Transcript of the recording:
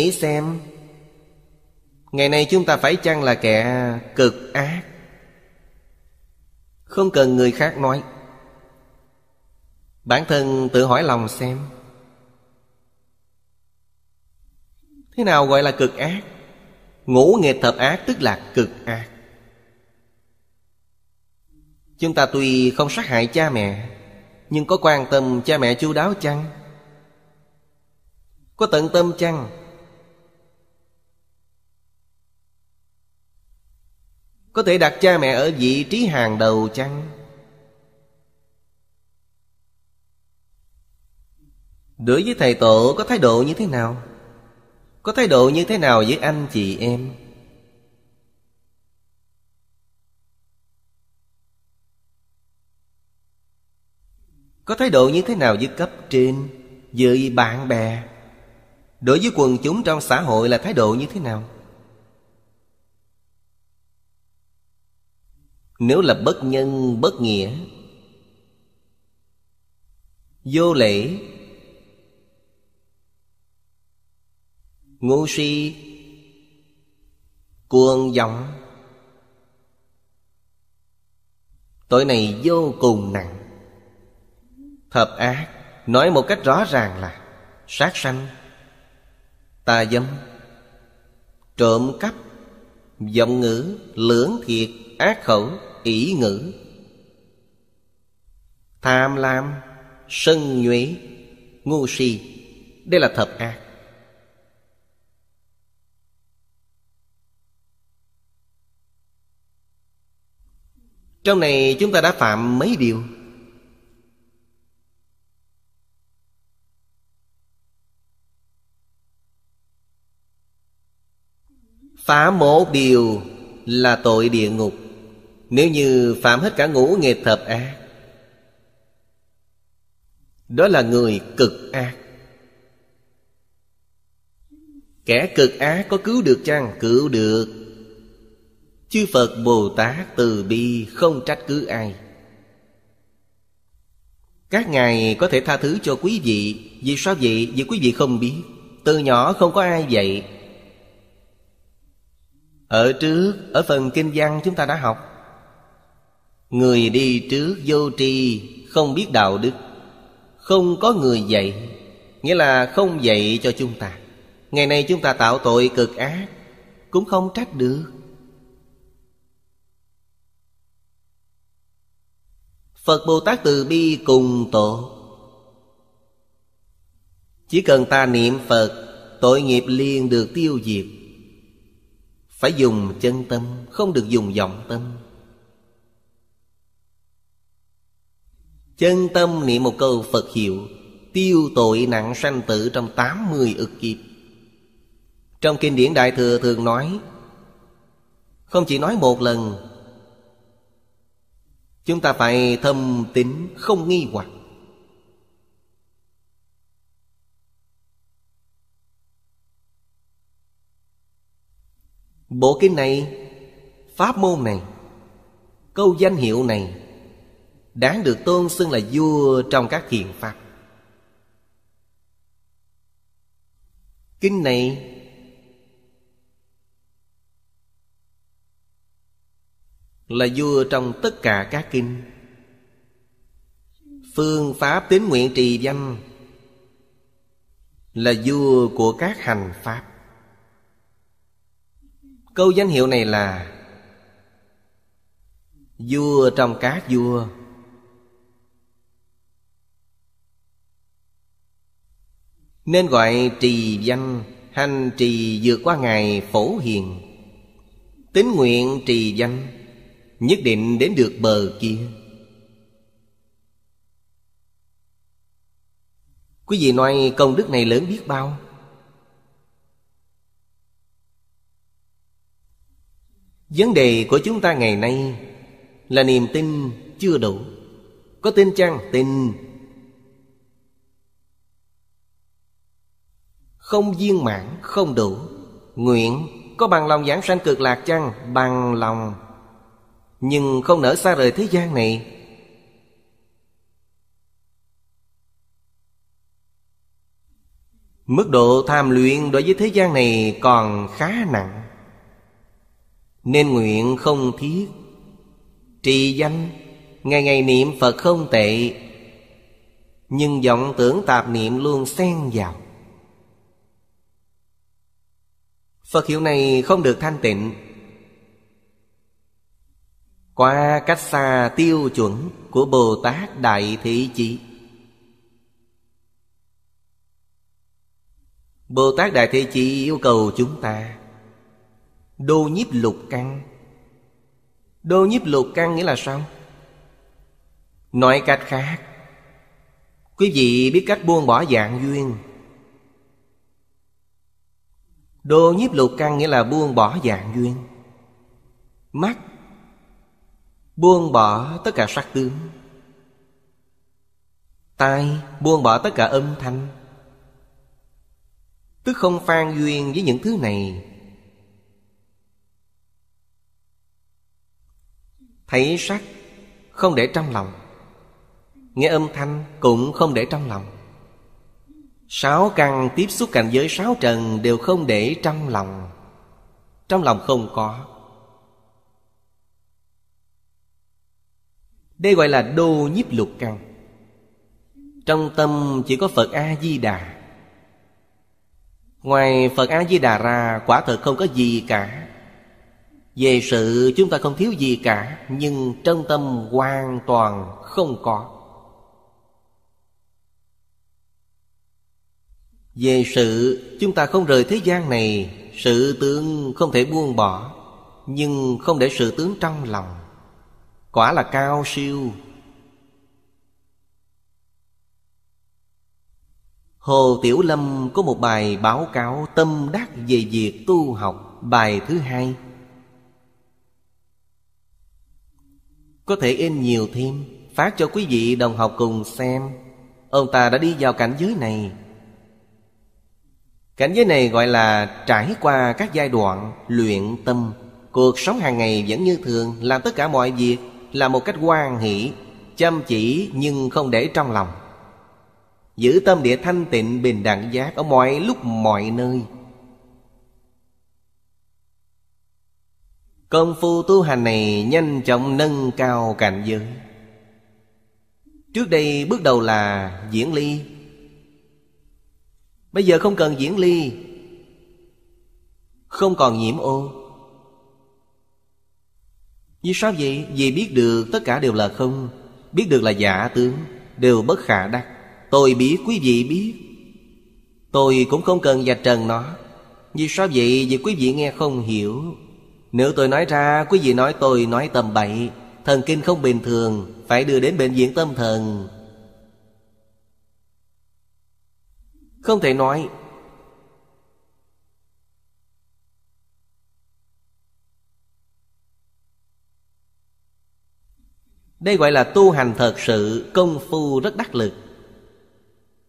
Nghĩ xem Ngày nay chúng ta phải chăng là kẻ cực ác Không cần người khác nói Bản thân tự hỏi lòng xem Thế nào gọi là cực ác Ngũ nghịch thập ác tức là cực ác Chúng ta tuy không sát hại cha mẹ Nhưng có quan tâm cha mẹ chu đáo chăng Có tận tâm chăng có thể đặt cha mẹ ở vị trí hàng đầu chăng đối với thầy tổ có thái độ như thế nào có thái độ như thế nào với anh chị em có thái độ như thế nào với cấp trên với bạn bè đối với quần chúng trong xã hội là thái độ như thế nào Nếu là bất nhân bất nghĩa Vô lễ Ngu si Cuồng vọng Tội này vô cùng nặng Thập ác Nói một cách rõ ràng là Sát sanh Tà dâm Trộm cắp vọng ngữ Lưỡng thiệt Ác khẩu ý ngữ tham lam sân nhuế ngu si đây là thập ác trong này chúng ta đã phạm mấy điều phá một điều là tội địa ngục nếu như phạm hết cả ngũ nghề thập ác Đó là người cực ác Kẻ cực ác có cứu được chăng? Cứu được Chư Phật Bồ Tát từ bi không trách cứ ai Các ngài có thể tha thứ cho quý vị Vì sao vậy? Vì quý vị không biết Từ nhỏ không có ai vậy Ở trước, ở phần kinh văn chúng ta đã học Người đi trước vô tri Không biết đạo đức Không có người dạy Nghĩa là không dạy cho chúng ta Ngày nay chúng ta tạo tội cực ác Cũng không trách được Phật Bồ Tát Từ Bi cùng tổ Chỉ cần ta niệm Phật Tội nghiệp liền được tiêu diệt Phải dùng chân tâm Không được dùng vọng tâm Chân tâm niệm một câu Phật hiệu Tiêu tội nặng sanh tử trong 80 ức kiếp Trong kinh điển Đại Thừa thường nói Không chỉ nói một lần Chúng ta phải thâm tín không nghi hoặc Bộ kinh này Pháp môn này Câu danh hiệu này đáng được tôn xưng là vua trong các thiền pháp kinh này là vua trong tất cả các kinh phương pháp tín nguyện trì danh là vua của các hành pháp câu danh hiệu này là vua trong các vua Nên gọi trì danh Hành trì vượt qua ngày Phổ Hiền Tính nguyện trì danh Nhất định đến được bờ kia Quý vị nói công đức này lớn biết bao Vấn đề của chúng ta ngày nay Là niềm tin chưa đủ Có tin chăng? Tin Không viên mãn, không đủ Nguyện có bằng lòng giảng sanh cực lạc chăng? Bằng lòng Nhưng không nỡ xa rời thế gian này Mức độ tham luyện đối với thế gian này còn khá nặng Nên nguyện không thiết Trì danh Ngày ngày niệm Phật không tệ Nhưng vọng tưởng tạp niệm luôn xen vào Phật hiệu này không được thanh tịnh Qua cách xa tiêu chuẩn của Bồ Tát Đại Thị Chí Bồ Tát Đại Thế Chí yêu cầu chúng ta Đô nhiếp lục căn Đô nhiếp lục căn nghĩa là sao? Nói cách khác Quý vị biết cách buông bỏ dạng duyên Đô nhiếp lục căn nghĩa là buông bỏ dạng duyên Mắt Buông bỏ tất cả sắc tướng Tai buông bỏ tất cả âm thanh Tức không phan duyên với những thứ này Thấy sắc không để trong lòng Nghe âm thanh cũng không để trong lòng Sáu căn tiếp xúc cảnh giới sáu trần đều không để trong lòng Trong lòng không có Đây gọi là đô nhiếp lục căn Trong tâm chỉ có Phật A-di-đà Ngoài Phật A-di-đà ra quả thật không có gì cả Về sự chúng ta không thiếu gì cả Nhưng trong tâm hoàn toàn không có Về sự chúng ta không rời thế gian này Sự tướng không thể buông bỏ Nhưng không để sự tướng trong lòng Quả là cao siêu Hồ Tiểu Lâm có một bài báo cáo tâm đắc về việc tu học Bài thứ hai Có thể in nhiều thêm Phát cho quý vị đồng học cùng xem Ông ta đã đi vào cảnh giới này cảnh giới này gọi là trải qua các giai đoạn luyện tâm cuộc sống hàng ngày vẫn như thường làm tất cả mọi việc là một cách quan hỷ chăm chỉ nhưng không để trong lòng giữ tâm địa thanh tịnh bình đẳng giác ở mọi lúc mọi nơi công phu tu hành này nhanh chóng nâng cao cảnh giới trước đây bước đầu là diễn ly Bây giờ không cần diễn ly Không còn nhiễm ô Vì sao vậy? Vì biết được tất cả đều là không Biết được là giả tướng Đều bất khả đắc Tôi biết, quý vị biết Tôi cũng không cần vạch trần nó Vì sao vậy? Vì quý vị nghe không hiểu Nếu tôi nói ra Quý vị nói tôi nói tầm bậy Thần kinh không bình thường Phải đưa đến bệnh viện tâm thần Không thể nói Đây gọi là tu hành thật sự Công phu rất đắc lực